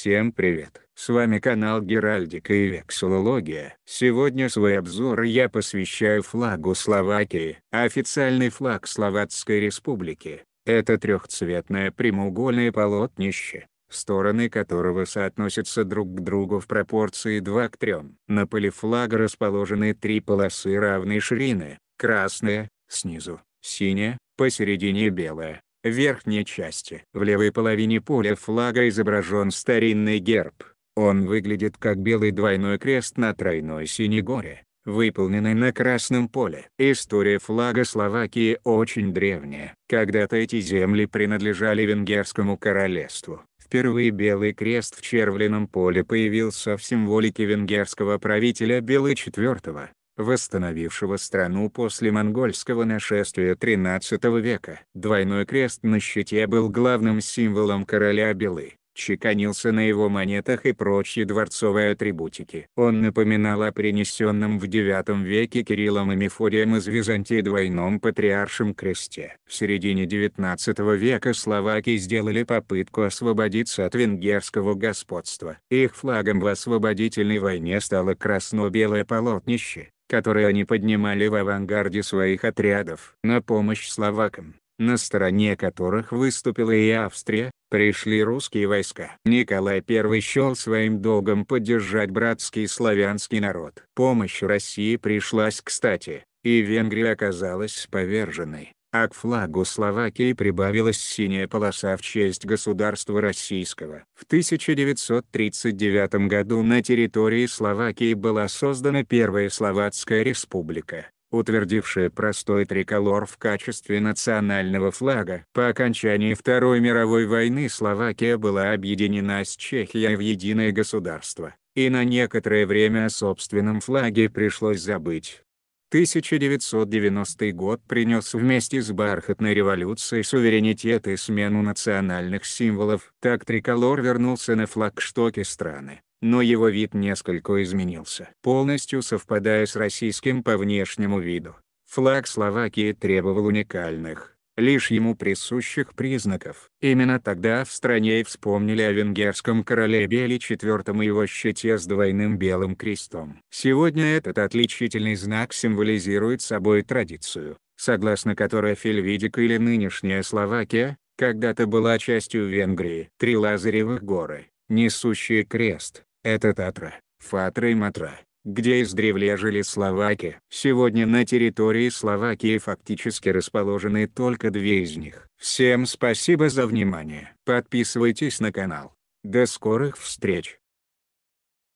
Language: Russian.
Всем привет! С вами канал Геральдика и Вексилология. Сегодня свой обзор я посвящаю флагу Словакии, официальный флаг Словацкой Республики. Это трехцветное прямоугольное полотнище, стороны которого соотносятся друг к другу в пропорции 2 к 3. На поле флага расположены три полосы равной ширины, красная, снизу, синяя, посередине белая верхней части. В левой половине поля флага изображен старинный герб. Он выглядит как белый двойной крест на тройной синей горе, выполненный на красном поле. История флага Словакии очень древняя. Когда-то эти земли принадлежали Венгерскому королевству. Впервые белый крест в червленом поле появился в символике венгерского правителя Белы IV восстановившего страну после монгольского нашествия XIII века. Двойной крест на щите был главным символом короля Белы, чеканился на его монетах и прочей дворцовой атрибутики. Он напоминал о принесенном в IX веке Кириллом и Мефодием из Византии двойном патриаршем кресте. В середине XIX века словаки сделали попытку освободиться от венгерского господства. Их флагом в освободительной войне стало красно-белое полотнище, которые они поднимали в авангарде своих отрядов. На помощь словакам, на стороне которых выступила и Австрия, пришли русские войска. Николай I счел своим долгом поддержать братский славянский народ. Помощь России пришлась кстати, и Венгрия оказалась поверженной а к флагу Словакии прибавилась синяя полоса в честь государства российского. В 1939 году на территории Словакии была создана Первая Словацкая республика, утвердившая простой триколор в качестве национального флага. По окончании Второй мировой войны Словакия была объединена с Чехией в единое государство, и на некоторое время о собственном флаге пришлось забыть. 1990 год принес вместе с бархатной революцией суверенитет и смену национальных символов. Так триколор вернулся на флагштоке страны, но его вид несколько изменился. Полностью совпадая с российским по внешнему виду, флаг Словакии требовал уникальных, лишь ему присущих признаков. Именно тогда в стране и вспомнили о венгерском короле Бели IV и его щите с двойным белым крестом. Сегодня этот отличительный знак символизирует собой традицию, согласно которой Фельвидик или нынешняя Словакия, когда-то была частью Венгрии. Три Лазаревых горы, несущие крест, это Татра, Фатра и Матра где издревле жили словаки. Сегодня на территории Словакии фактически расположены только две из них. Всем спасибо за внимание. Подписывайтесь на канал. До скорых встреч!